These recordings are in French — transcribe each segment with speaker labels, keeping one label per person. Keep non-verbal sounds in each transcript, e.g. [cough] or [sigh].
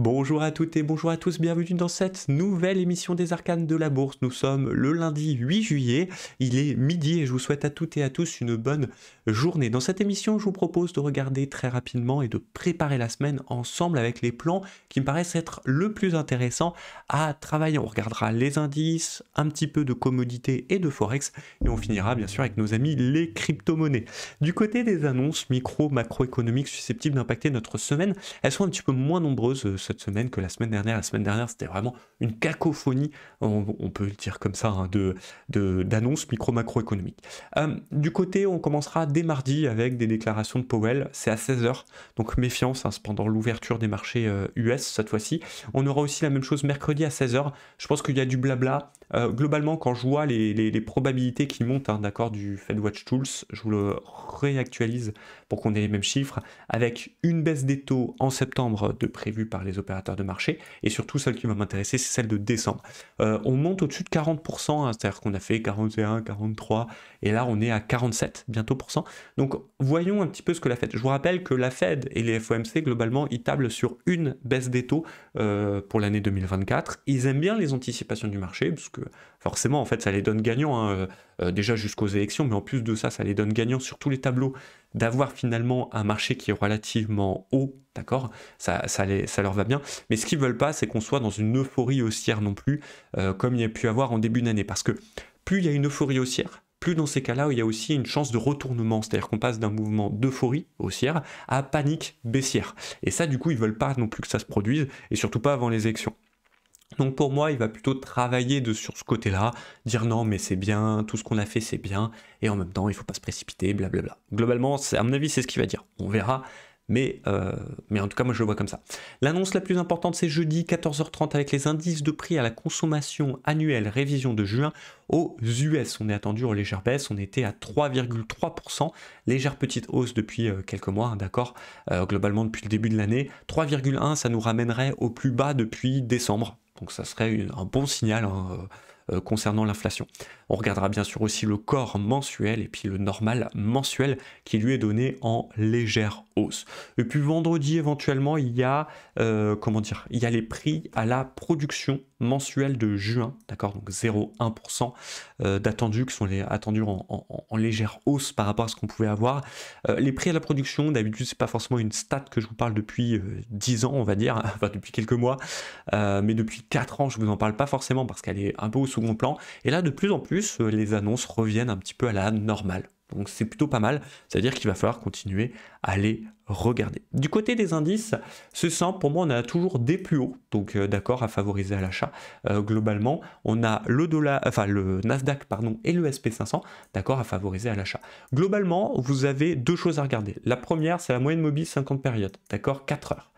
Speaker 1: Bonjour à toutes et bonjour à tous, bienvenue dans cette nouvelle émission des arcanes de la bourse. Nous sommes le lundi 8 juillet, il est midi et je vous souhaite à toutes et à tous une bonne journée. Dans cette émission, je vous propose de regarder très rapidement et de préparer la semaine ensemble avec les plans qui me paraissent être le plus intéressant à travailler. On regardera les indices, un petit peu de commodité et de forex et on finira bien sûr avec nos amis les crypto-monnaies. Du côté des annonces micro-macroéconomiques susceptibles d'impacter notre semaine, elles sont un petit peu moins nombreuses euh, cette semaine que la semaine dernière. La semaine dernière, c'était vraiment une cacophonie, on, peut le dire comme ça, hein, de d'annonces micro-macroéconomiques. Euh, du côté, on commencera dès mardi avec des déclarations de Powell. C'est à 16h, donc méfiance hein, pendant l'ouverture des marchés US euh, cette fois-ci. On aura aussi la même chose mercredi à 16h. Je pense qu'il y a du blabla. Euh, globalement, quand je vois les, probabilités qui montent, hein, d'accord, du Watch Tools, je vous le réactualise pour qu'on ait les mêmes chiffres, avec une baisse des taux en septembre de prévue par les opérateurs de marché, et surtout celle qui va m'intéresser, c'est celle de décembre. Euh, on monte au-dessus de 40%, hein, c'est-à-dire qu'on a fait 41, 43, et là on est à 47, bientôt pour cent. Donc voyons un petit peu ce que la Fed. Je vous rappelle que la Fed et les FOMC, globalement, ils tablent sur une baisse des taux euh, pour l'année 2024. Ils aiment bien les anticipations du marché, parce forcément, en fait, ça les donne gagnants, hein. euh, euh, déjà jusqu'aux élections, mais en plus de ça, ça les donne gagnants sur tous les tableaux, d'avoir finalement un marché qui est relativement haut, d'accord ça, ça, leur va bien. Mais ce qu'ils veulent pas, c'est qu'on soit dans une euphorie haussière non plus, euh, comme il y a pu avoir en début d'année. Parce que plus il y a une euphorie haussière, plus dans ces cas-là, il y a aussi une chance de retournement, c'est-à-dire qu'on passe d'un mouvement d'euphorie haussière à panique baissière. Et ça, du coup, ils veulent pas non plus que ça se produise, et surtout pas avant les élections. Donc pour moi, il va plutôt travailler de, sur ce côté-là, dire non mais c'est bien, tout ce qu'on a fait c'est bien, et en même temps il faut pas se précipiter, blablabla. Globalement, à mon avis, c'est ce qu'il va dire. On verra, euh, mais, en tout cas, moi je le vois comme ça. L'annonce la plus importante, c'est jeudi 14h30 avec les indices de prix à la consommation annuelle révision de juin aux US. On est attendu en légère baisse, on était à 3,3%, légère petite hausse depuis euh, quelques mois, hein, d'accord euh, Globalement, depuis le début de l'année, 3,1, ça nous ramènerait au plus bas depuis décembre, donc ça serait un bon signal hein, euh, euh, concernant l'inflation. On regardera bien sûr aussi le corps mensuel et puis le normal mensuel qui lui est donné en légère hausse. Et puis vendredi éventuellement, il y a euh, comment dire, il y a les prix à la production mensuelle de juin, d'accord, donc 0,1% euh, d'attendus qui sont les, attendus en, légère hausse par rapport à ce qu'on pouvait avoir. Euh, les prix à la production, d'habitude, c'est pas forcément une stat que je vous parle depuis 10 ans, on va dire, [laughs] enfin depuis quelques mois, mais depuis 4 ans, je vous en parle pas forcément parce qu'elle est un peu au second plan. Et là, de plus en plus euh, les annonces reviennent un petit peu à la normale. Donc c'est plutôt pas mal, c'est-à-dire qu'il va falloir continuer à les regarder. Du côté des indices, ce simple, pour moi on a toujours des plus hauts, donc euh, d'accord à favoriser à l'achat euh, globalement. On a le, dollar, enfin, le Nasdaq pardon, et le SP500, d'accord à favoriser à l'achat. Globalement, vous avez deux choses à regarder. La première, c'est la moyenne mobile 50 périodes, d'accord 4 heures.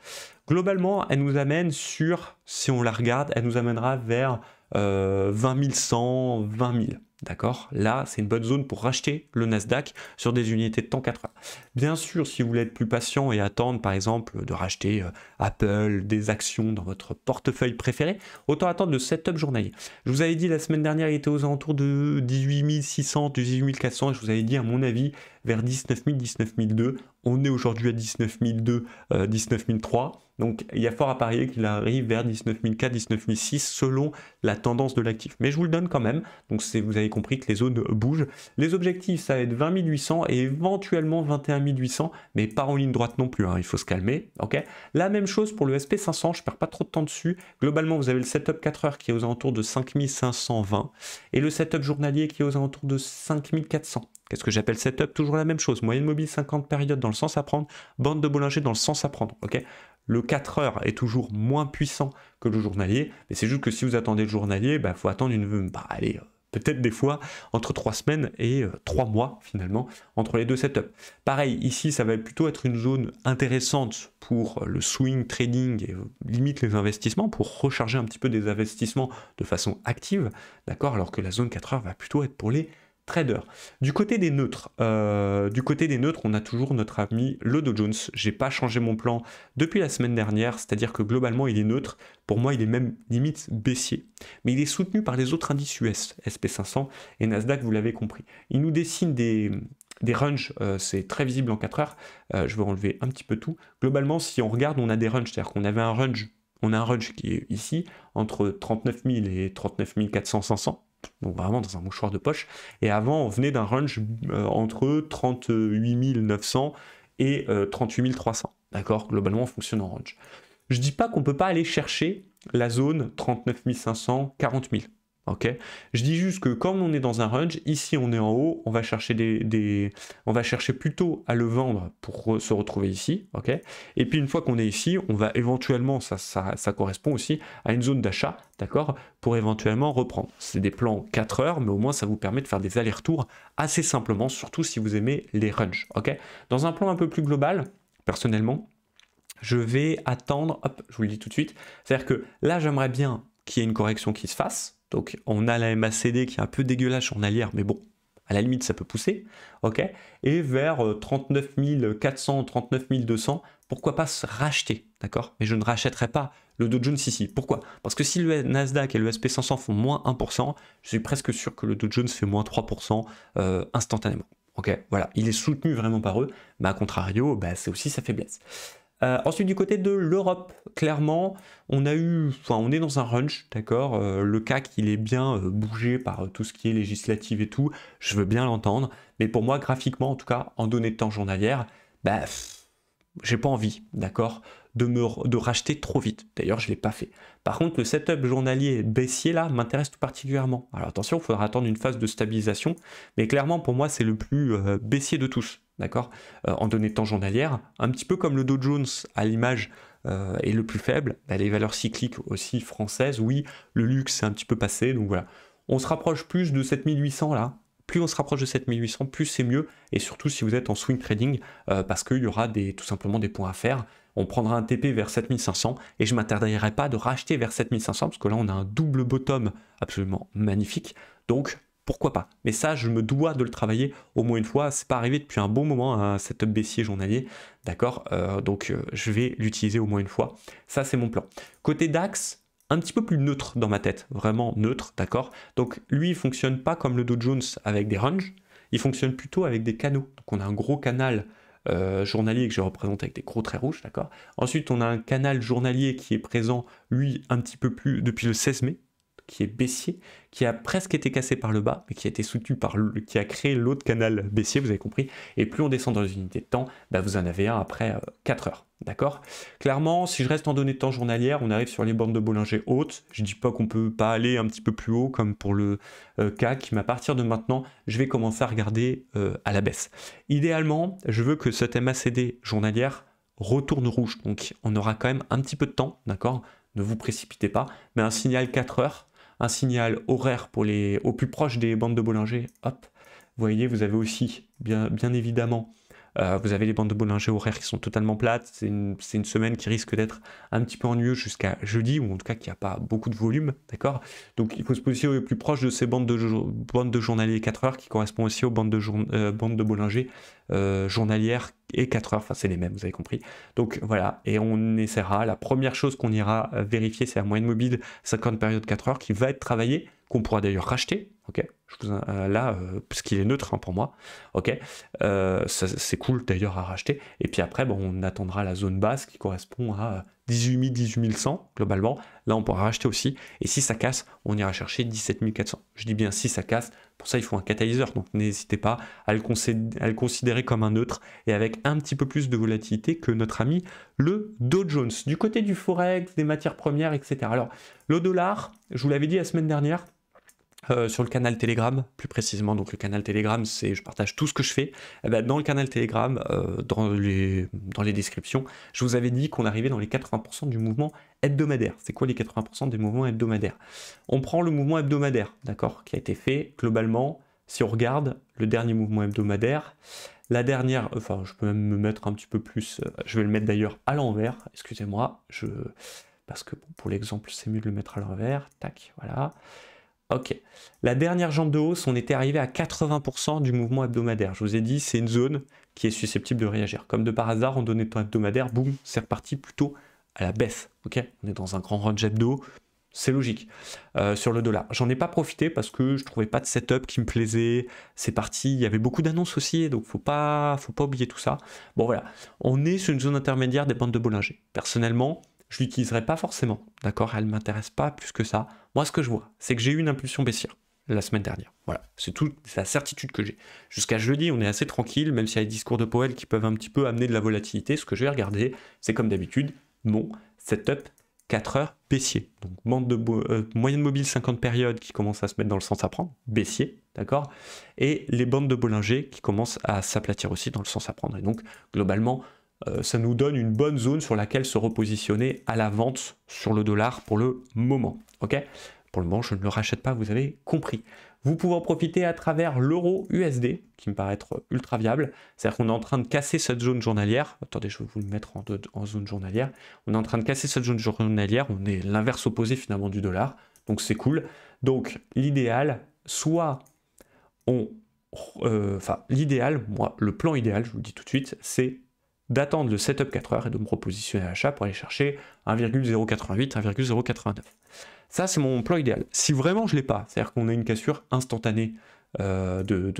Speaker 1: Globalement, elle nous amène sur, si on la regarde, elle nous amènera vers 20 100, 20 000. D'accord Là, c'est une bonne zone pour racheter le Nasdaq sur des unités de temps heures. Bien sûr, si vous voulez être plus patient et attendre, par exemple, de racheter euh, Apple, des actions dans votre portefeuille préféré, autant attendre le setup journalier. Je vous avais dit la semaine dernière, il était aux alentours de 18 600, 18 400, et je vous avais dit, à mon avis, vers 19 000, 19 002. On est aujourd'hui à 19 002, 19 003. Donc il y a fort à parier qu'il arrive vers 19004, 19006 selon la tendance de l'actif. Mais je vous le donne quand même, donc vous avez compris que les zones bougent. Les objectifs, ça va être 20800 et éventuellement 21800, mais pas en ligne droite non plus, hein. il faut se calmer. ok la même chose pour le SP500, je ne perds pas trop de temps dessus. Globalement, vous avez le setup 4 heures qui est aux alentours de 5520 et le setup journalier qui est aux alentours de 5400. Qu'est-ce que j'appelle setup Toujours la même chose. Moyenne mobile 50 périodes dans le sens à prendre, bande de Bollinger dans le sens à prendre. ok le 4 heures est toujours moins puissant que le journalier, mais c'est juste que si vous attendez le journalier, il bah, faut attendre une... Bah, allez, peut-être des fois entre 3 semaines et 3 euh, mois finalement entre les deux setups. Pareil, ici ça va plutôt être une zone intéressante pour euh, le swing trading et euh, limite les investissements pour recharger un petit peu des investissements de façon active, d'accord Alors que la zone 4 heures va plutôt être pour les trader. Du côté des neutres, euh, du côté des neutres, on a toujours notre ami Lodo Jones, Jones. J'ai pas changé mon plan depuis la semaine dernière, c'est-à-dire que globalement il est neutre. Pour moi, il est même limite baissier, mais il est soutenu par les autres indices US, SP500 et Nasdaq. Vous l'avez compris. Il nous dessine des des euh, c'est très visible en 4 heures. Euh, je vais enlever un petit peu tout. Globalement, si on regarde, on a des runs, c'est-à-dire qu'on avait un range, on a un range qui est ici entre 39 000 et 39 400 500 donc vraiment dans un mouchoir de poche. Et avant, on venait d'un range euh, entre 38 900 et 38 euh, 300. D'accord Globalement, on fonctionne en range. Je ne dis pas qu'on ne peut pas aller chercher la zone 39 500, 40 000. Je dis juste que comme on est dans un range, ici on est en haut, on va chercher on va chercher plutôt à le vendre pour se retrouver ici, Et puis une fois qu'on est ici, on va éventuellement, ça, correspond aussi à une zone d'achat, d'accord Pour éventuellement reprendre. C'est des plans 4 heures, mais au moins ça vous permet de faire des allers-retours assez simplement, surtout si vous aimez les runs ok Dans un plan un peu plus global, personnellement, je vais attendre, hop, je vous le dis tout de suite, c'est-à-dire que là j'aimerais bien qu'il y ait une correction qui se fasse, donc on a la MACD qui est un peu dégueulasse en allière, mais bon, à la limite ça peut pousser, ok Et vers 39 400, 39 200, pourquoi pas se racheter, d'accord Mais je ne rachèterai pas le Dow Jones ici. Pourquoi Parce que si le Nasdaq et le SP500 font moins 1%, je suis presque sûr que le Dow Jones fait moins 3% euh, instantanément. Ok, voilà, il est soutenu vraiment par eux, mais à contrario, c'est bah, aussi sa faiblesse. Euh, ensuite, du côté de l'Europe, clairement, on a eu, enfin, on est dans un runch, d'accord euh, Le CAC, il est bien euh, bougé par tout ce qui est législatif et tout, je veux bien l'entendre, mais pour moi, graphiquement, en tout cas, en données de temps journalière, bah, j'ai pas envie, d'accord de me de racheter trop vite. D'ailleurs, je ne l'ai pas fait. Par contre, le setup journalier baissier là m'intéresse tout particulièrement. Alors attention, il faudra attendre une phase de stabilisation, mais clairement pour moi, c'est le plus baissier de tous d'accord, euh, en données de temps journalière, un petit peu comme le Dow Jones à l'image euh, est le plus faible, bah, les valeurs cycliques aussi françaises, oui, le luxe est un petit peu passé, donc voilà. On se rapproche plus de 7800 là, plus on se rapproche de 7800, plus c'est mieux, et surtout si vous êtes en swing trading, euh, parce qu'il y aura des, tout simplement des points à faire, on prendra un TP vers 7500, et je ne m'interdirai pas de racheter vers 7500, parce que là on a un double bottom absolument magnifique, donc pourquoi pas Mais ça, je me dois de le travailler au moins une fois. C'est pas arrivé depuis un bon moment, hein, cet setup baissier journalier, d'accord euh, Donc euh, je vais l'utiliser au moins une fois. Ça, c'est mon plan. Côté DAX, un petit peu plus neutre dans ma tête, vraiment neutre, d'accord Donc lui, il fonctionne pas comme le Dow Jones avec des ranges, il fonctionne plutôt avec des canaux. Donc on a un gros canal euh, journalier que je représente avec des gros traits rouges, d'accord Ensuite, on a un canal journalier qui est présent, lui, un petit peu plus depuis le 16 mai, qui est baissier, qui a presque été cassé par le bas, mais qui a été soutenu par le, qui a créé l'autre canal baissier, vous avez compris. Et plus on descend dans les unités de temps, bah, vous en avez un après 4 euh, heures. D'accord Clairement, si je reste en données de temps journalière, on arrive sur les bandes de Bollinger hautes. Je dis pas qu'on peut pas aller un petit peu plus haut comme pour le euh, cas CAC, mais à partir de maintenant, je vais commencer à regarder euh, à la baisse. Idéalement, je veux que cette MACD journalière retourne rouge. Donc on aura quand même un petit peu de temps, d'accord Ne vous précipitez pas, mais un signal 4 heures un signal horaire pour les, au plus proche des bandes de Bollinger, hop, vous voyez, vous avez aussi, bien, bien évidemment, euh, vous avez les bandes de Bollinger horaires qui sont totalement plates. C'est une, semaine qui risque d'être un petit peu ennuyeuse jusqu'à jeudi, ou en tout cas qui a pas beaucoup de volume, d'accord Donc il faut se positionner au plus proche de ces bandes de, bandes de journaliers 4 heures qui correspondent aussi aux bandes de, euh, bandes de Bollinger euh, journalières et 4 heures, enfin c'est les mêmes, vous avez compris. Donc voilà, et on essaiera. La première chose qu'on ira vérifier, c'est la moyenne mobile 50 périodes 4 heures qui va être travaillée qu'on pourra d'ailleurs racheter. Ok, je vous, euh, là, puisqu'il euh, parce qu'il est neutre hein, pour moi. Ok, euh, c'est cool d'ailleurs à racheter. Et puis après, bon, on attendra la zone basse qui correspond à 18 000, 18 100 globalement. Là, on pourra racheter aussi. Et si ça casse, on ira chercher 17 400. Je dis bien si ça casse. Pour ça, il faut un catalyseur. Donc n'hésitez pas à le, considérer comme un neutre et avec un petit peu plus de volatilité que notre ami le Dow Jones. Du côté du forex, des matières premières, etc. Alors le dollar, je vous l'avais dit la semaine dernière. Euh, sur le canal Telegram, plus précisément. Donc le canal Telegram, c'est je partage tout ce que je fais. Eh ben, dans le canal Telegram, euh, dans, les, dans les descriptions, je vous avais dit qu'on arrivait dans les 80% du mouvement hebdomadaire. C'est quoi les 80% des mouvements hebdomadaires On prend le mouvement hebdomadaire, d'accord, qui a été fait globalement. Si on regarde le dernier mouvement hebdomadaire, la dernière, enfin je peux même me mettre un petit peu plus, euh, je vais le mettre d'ailleurs à l'envers, excusez-moi, je parce que pour l'exemple c'est mieux de le mettre à l'envers, tac, voilà. Ok. La dernière jambe de hausse, on était arrivé à 80% du mouvement hebdomadaire. Je vous ai dit, c'est une zone qui est susceptible de réagir. Comme de par hasard, on donnait ton hebdomadaire, boum, c'est reparti plutôt à la baisse. Ok. On est dans un grand range hebdo, c'est logique. Euh, sur le dollar, j'en ai pas profité parce que je trouvais pas de setup qui me plaisait. C'est parti, il y avait beaucoup d'annonces aussi, donc faut pas, faut pas oublier tout ça. Bon voilà, on est sur une zone intermédiaire des bandes de Bollinger. Personnellement, je l'utiliserai pas forcément, d'accord Elle m'intéresse pas plus que ça. Moi, ce que je vois, c'est que j'ai eu une impulsion baissière la semaine dernière. Voilà, c'est tout, la certitude que j'ai. Jusqu'à jeudi, on est assez tranquille, même s'il y a des discours de Powell qui peuvent un petit peu amener de la volatilité. Ce que je vais regarder, c'est comme d'habitude, mon setup 4 heures baissier. Donc bande de euh, moyenne mobile 50 périodes qui commence à se mettre dans le sens à prendre, baissier, d'accord Et les bandes de Bollinger qui commencent à s'aplatir aussi dans le sens à prendre. Et donc globalement, euh, ça nous donne une bonne zone sur laquelle se repositionner à la vente sur le dollar pour le moment. Ok Pour le moment, je ne le rachète pas, vous avez compris. Vous pouvez en profiter à travers l'euro USD, qui me paraît être ultra viable. C'est-à-dire qu'on est en train de casser cette zone journalière. Attendez, je vais vous le mettre en, en zone journalière. On est en train de casser cette zone journalière. On est l'inverse opposé finalement du dollar. Donc c'est cool. Donc l'idéal, soit on... Euh, enfin, l'idéal, moi, le plan idéal, je vous le dis tout de suite, c'est d'attendre le setup 4 heures et de me repositionner à l'achat pour aller chercher 1,088, 1,089. Ça, c'est mon plan idéal. Si vraiment je l'ai pas, c'est-à-dire qu'on a une cassure instantanée euh, de,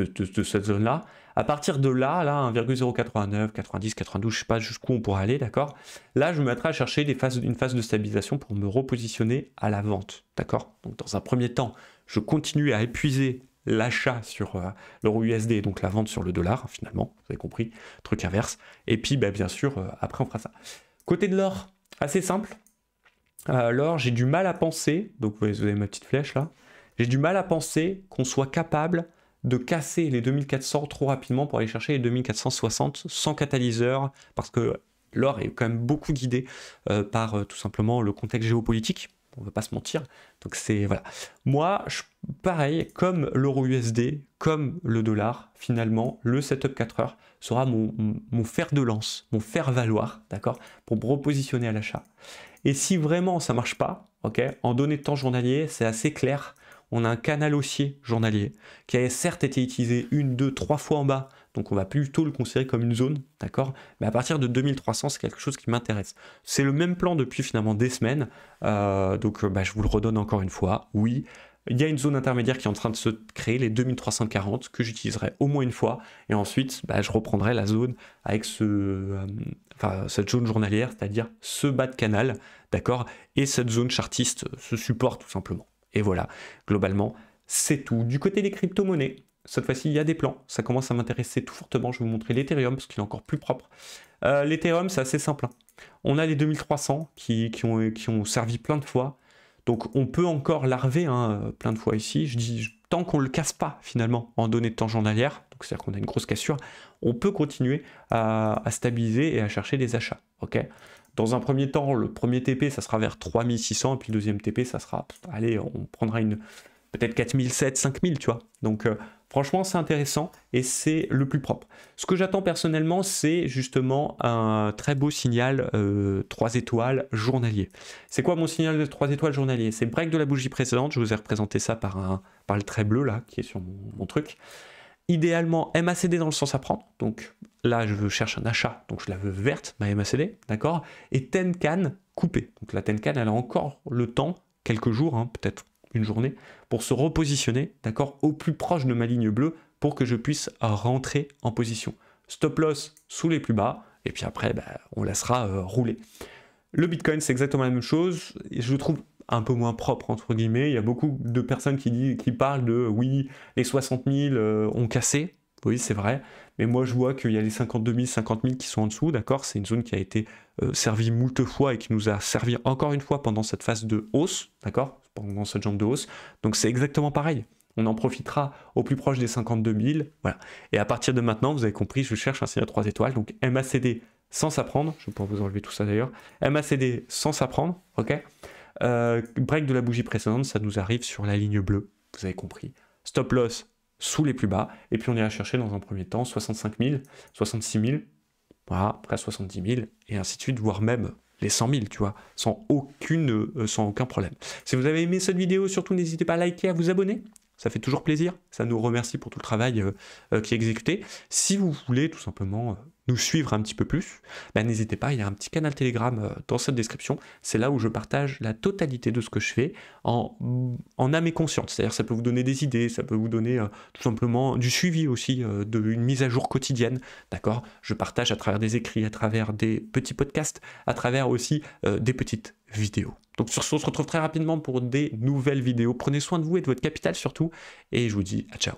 Speaker 1: cette zone-là, à partir de là, là, 1,089, 90, 92, je sais pas jusqu'où on pourrait aller, d'accord Là, je me mettrai à chercher des phases, une phase de stabilisation pour me repositionner à la vente, d'accord Donc, dans un premier temps, je continue à épuiser l'achat sur euh, l'euro USD, donc la vente sur le dollar, finalement, vous avez compris, truc inverse. Et puis, bah, bien sûr, euh, après, on fera ça. Côté de l'or, assez simple. Euh, l'or, j'ai du mal à penser, donc vous avez ma petite flèche là, j'ai du mal à penser qu'on soit capable de casser les 2400 trop rapidement pour aller chercher les 2460 sans catalyseur, parce que l'or est quand même beaucoup guidé par tout simplement le contexte géopolitique on veut pas se mentir. Donc c'est voilà. Moi, pareil, comme l'euro USD, comme le dollar, finalement, le setup 4 heures sera mon, fer de lance, mon fer valoir, d'accord, pour me repositionner à l'achat. Et si vraiment ça marche pas, ok, en données de temps journalier, c'est assez clair. On a un canal haussier journalier qui a certes été utilisé une, deux, trois fois en bas donc on va plutôt le considérer comme une zone, d'accord Mais à partir de 2300, c'est quelque chose qui m'intéresse. C'est le même plan depuis finalement des semaines. Euh, donc euh, bah, je vous le redonne encore une fois. Oui, il y a une zone intermédiaire qui est en train de se créer, les 2340, que j'utiliserai au moins une fois, et ensuite bah, je reprendrai la zone avec euh, cette zone journalière, c'est-à-dire ce bas de canal, d'accord, et cette zone chartiste, ce support tout simplement. Et voilà, globalement, c'est tout. Du côté des crypto-monnaies, cette fois-ci, il y a des plans. Ça commence à m'intéresser tout fortement. Je vais vous montrer l'Ethereum parce qu'il est encore plus propre. Euh, L'Ethereum, c'est assez simple. Hein. On a les 2300 qui, ont, qui, ont, servi plein de fois. Donc on peut encore larver hein, euh, plein de fois ici. Je dis, tant qu'on ne le casse pas finalement en données de temps journalière, donc c'est-à-dire qu'on a une grosse cassure, on peut continuer à, stabiliser et à chercher des achats. ok Dans un premier temps, le premier TP, ça sera vers 3600, et puis le deuxième TP, ça sera, allez, on prendra une peut-être 4700, 5000, tu vois. Donc euh, Franchement, c'est intéressant et c'est le plus propre. Ce que j'attends personnellement, c'est justement un très beau signal euh, 3 étoiles journalier. C'est quoi mon signal de 3 étoiles journalier C'est break de la bougie précédente, je vous ai représenté ça par, un, par le trait bleu là, qui est sur mon, truc. Idéalement, MACD dans le sens à prendre, donc là je cherche un achat, donc je la veux verte, ma MACD, d'accord Et Tenkan coupé. donc la Tenkan elle a encore le temps, quelques jours, hein, peut-être une journée, pour se repositionner, d'accord, au plus proche de ma ligne bleue pour que je puisse rentrer en position. Stop loss sous les plus bas, et puis après, bah, on laissera euh, rouler. Le Bitcoin, c'est exactement la même chose. je le trouve un peu moins propre, entre guillemets. Il y a beaucoup de personnes qui, dit, qui parlent de oui, les 60 000 euh, ont cassé. Oui, c'est vrai. Mais moi, je vois qu'il y a les 52 000, 50 000 qui sont en dessous, d'accord C'est une zone qui a été euh, servie moult fois et qui nous a servi encore une fois pendant cette phase de hausse, d'accord Pendant cette jambe de hausse. Donc c'est exactement pareil. On en profitera au plus proche des 52 000, voilà. Et à partir de maintenant, vous avez compris, je cherche un signe à 3 étoiles. Donc MACD sans s'apprendre, je vais vous enlever tout ça d'ailleurs. MACD sans s'apprendre, ok euh, Break de la bougie précédente, ça nous arrive sur la ligne bleue, vous avez compris. Stop loss sous les plus bas, et puis on ira chercher dans un premier temps 65 000, 66 000, voilà, après 70 000, et ainsi de suite, voire même les 100 000, tu vois, sans, aucune, euh, sans aucun problème. Si vous avez aimé cette vidéo, surtout n'hésitez pas à liker, à vous abonner, ça fait toujours plaisir, ça nous remercie pour tout le travail euh, euh, qui est exécuté. Si vous voulez tout simplement nous suivre un petit peu plus, bah, n'hésitez pas, il y a un petit canal Telegram euh, dans cette description. C'est là où je partage la totalité de ce que je fais en, en âme et conscience. C'est-à-dire ça peut vous donner des idées, ça peut vous donner euh, tout simplement du suivi aussi, euh, de d'une mise à jour quotidienne. D'accord Je partage à travers des écrits, à travers des petits podcasts, à travers aussi des petites vidéos. Donc sur ce, on se retrouve très rapidement pour des nouvelles vidéos. Prenez soin de vous et de votre capital surtout. Et je vous dis à ciao.